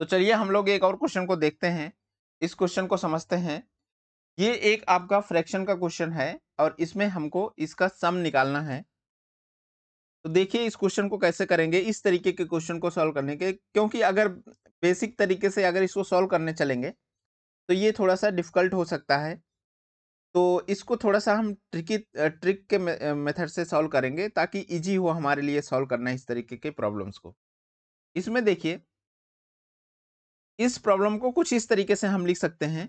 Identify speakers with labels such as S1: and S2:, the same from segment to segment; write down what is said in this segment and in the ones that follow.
S1: तो चलिए हम लोग एक और क्वेश्चन को देखते हैं इस क्वेश्चन को समझते हैं ये एक आपका फ्रैक्शन का क्वेश्चन है और इसमें हमको इसका सम निकालना है तो देखिए इस क्वेश्चन को कैसे करेंगे इस तरीके के क्वेश्चन को सॉल्व करने के क्योंकि अगर बेसिक तरीके से अगर इसको सॉल्व करने चलेंगे तो ये थोड़ा सा डिफ़िकल्ट हो सकता है तो इसको थोड़ा सा हम ट्रिकी ट्रिक के मेथड से सॉल्व करेंगे ताकि इजी हो हमारे लिए सॉल्व करना इस तरीके के प्रॉब्लम्स को इसमें देखिए
S2: इस प्रॉब्लम को कुछ इस तरीके से हम लिख सकते हैं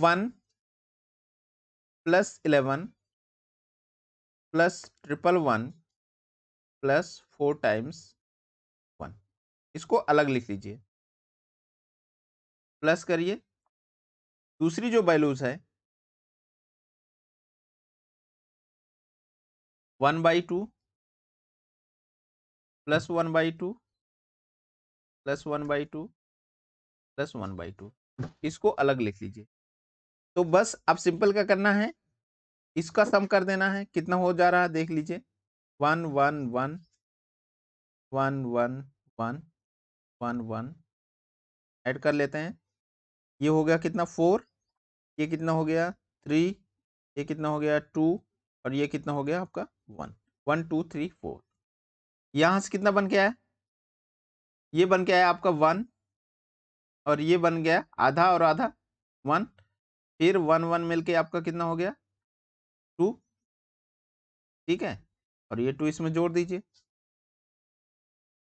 S2: one plus eleven
S3: plus triple one plus four times one
S2: इसको अलग लिख लीजिए प्लस करिए दूसरी जो वैल्यूज है one by two plus one by two
S1: plus one by two plus one by two इसको अलग लिख लीजिए तो बस अब सिंपल क्या करना है इसका सम कर देना है कितना हो जा रहा है देख लीजिए one one one one one one one one add कर लेते हैं ये हो गया कितना फोर ये कितना हो गया थ्री ये कितना हो गया टू और ये कितना हो गया आपका one one two three four यहाँ से कितना बन गया है ये बन के आया आपका वन और ये बन गया आधा और आधा वन फिर वन वन मिल के आपका कितना हो गया टू ठीक है और ये टू इसमें जोड़ दीजिए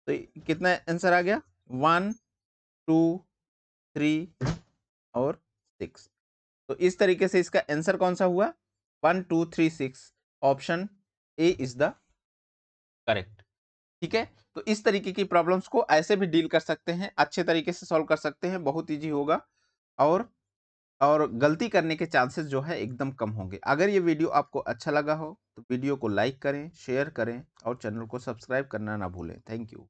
S1: तो कितना आंसर आ गया वन टू थ्री और सिक्स तो इस तरीके से इसका आंसर कौन सा हुआ one two three six option A is the correct ठीक है तो इस तरीके की प्रॉब्लम्स को ऐसे भी डील कर सकते हैं अच्छे तरीके से सॉल्व कर सकते हैं बहुत ईजी होगा और और गलती करने के चांसेस जो है एकदम कम होंगे अगर ये वीडियो आपको अच्छा लगा हो तो वीडियो को लाइक करें शेयर करें और चैनल को सब्सक्राइब करना ना भूलें थैंक यू